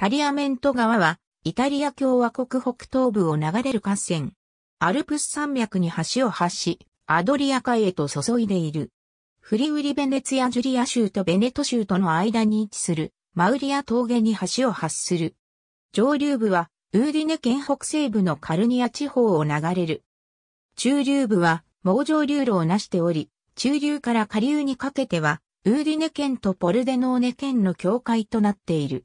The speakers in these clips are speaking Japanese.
タリアメント川は、イタリア共和国北東部を流れる河川。アルプス山脈に橋を発し、アドリア海へと注いでいる。フリウリベネツィア・ジュリア州とベネト州との間に位置する、マウリア峠に橋を発する。上流部は、ウーディネ県北西部のカルニア地方を流れる。中流部は、網状流路をなしており、中流から下流にかけては、ウーディネ県とポルデノーネ県の境界となっている。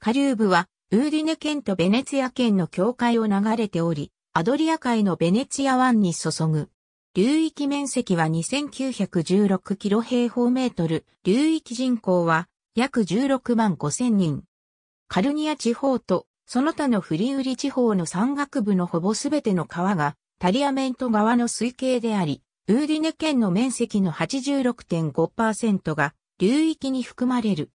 カューブは、ウーディネ県とベネツィア県の境界を流れており、アドリア海のベネツィア湾に注ぐ。流域面積は2916キロ平方メートル、流域人口は約16万5000人。カルニア地方とその他のフリウリ地方の山岳部のほぼすべての川がタリアメント側の水系であり、ウーディネ県の面積の86.5%が流域に含まれる。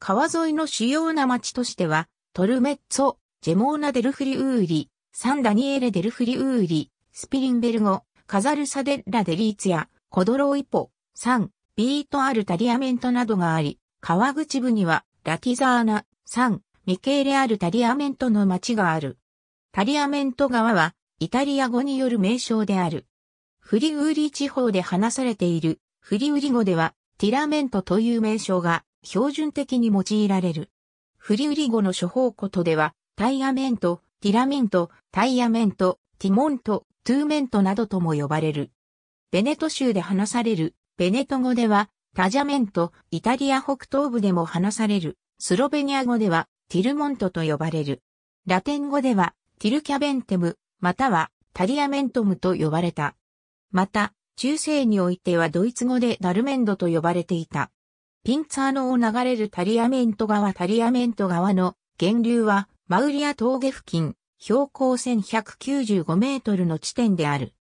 川沿いの主要な町としては、トルメッツォ、ジェモーナ・デルフリウーリ、サンダニエレ・デルフリウーリ、スピリンベルゴ、カザルサデッラ・デリーツや、コドロイポ、サン、ビート・アル・タリアメントなどがあり、川口部には、ラティザーナ、サン、ミケーレ・アル・タリアメントの町がある。タリアメント川は、イタリア語による名称である。フリウーリ地方で話されている、フリウリ語では、ティラメントという名称が標準的に用いられる。フリウリ語の処方ことでは、タイアメント、ティラメント、タイアメント、ティモント、トゥーメントなどとも呼ばれる。ベネト州で話される、ベネト語では、タジャメント、イタリア北東部でも話される、スロベニア語では、ティルモントと呼ばれる。ラテン語では、ティルキャベンテム、または、タリアメントムと呼ばれた。また、中世においてはドイツ語でダルメンドと呼ばれていた。ピンツァーノを流れるタリアメント川タリアメント川の源流はマウリア峠付近、標高1195メートルの地点である。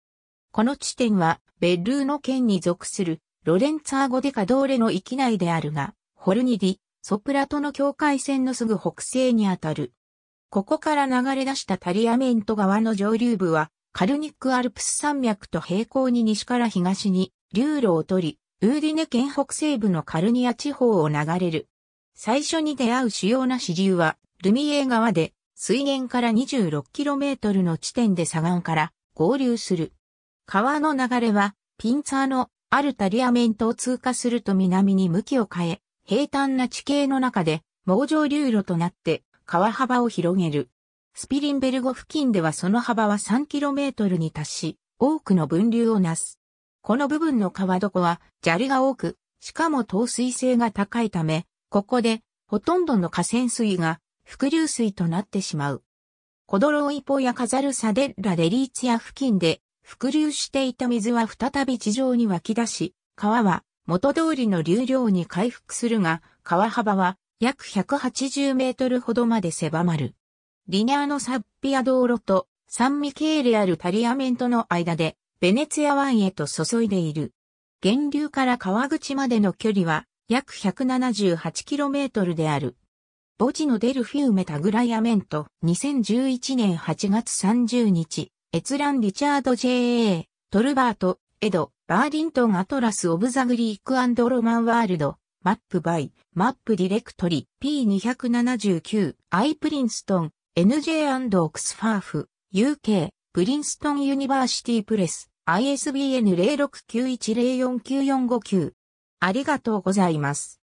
この地点はベッルーノ県に属するロレンツァーゴデカドーレの域内であるが、ホルニディ、ソプラとの境界線のすぐ北西にあたる。ここから流れ出したタリアメント川の上流部は、カルニックアルプス山脈と平行に西から東に流路を取り、ウーディネ県北西部のカルニア地方を流れる。最初に出会う主要な支流は、ルミエー川で、水源から 26km の地点で左岸から合流する。川の流れは、ピンツァーのアルタリアメントを通過すると南に向きを変え、平坦な地形の中で、網状流路となって川幅を広げる。スピリンベルゴ付近ではその幅は 3km に達し、多くの分流をなす。この部分の川床は砂利が多く、しかも透水性が高いため、ここでほとんどの河川水が伏流水となってしまう。コドロイポやカザルサデッラデリーツや付近で伏流していた水は再び地上に湧き出し、川は元通りの流量に回復するが、川幅は約180メートルほどまで狭まる。リニアのサッピア道路とサンミケーレアルタリアメントの間でベネツィア湾へと注いでいる。源流から川口までの距離は約 178km である。墓地のデルフィウメタグライアメント2011年8月30日、閲覧リチャード J.A. トルバート、エド、バーリントンアトラスオブザグリークロマンワールド、マップバイ、マップディレクトリ、P279、アイプリンストン、NJ& オクスファーフ、UK、プリンストンユニバーシティプレス、ISBN 0691049459。ありがとうございます。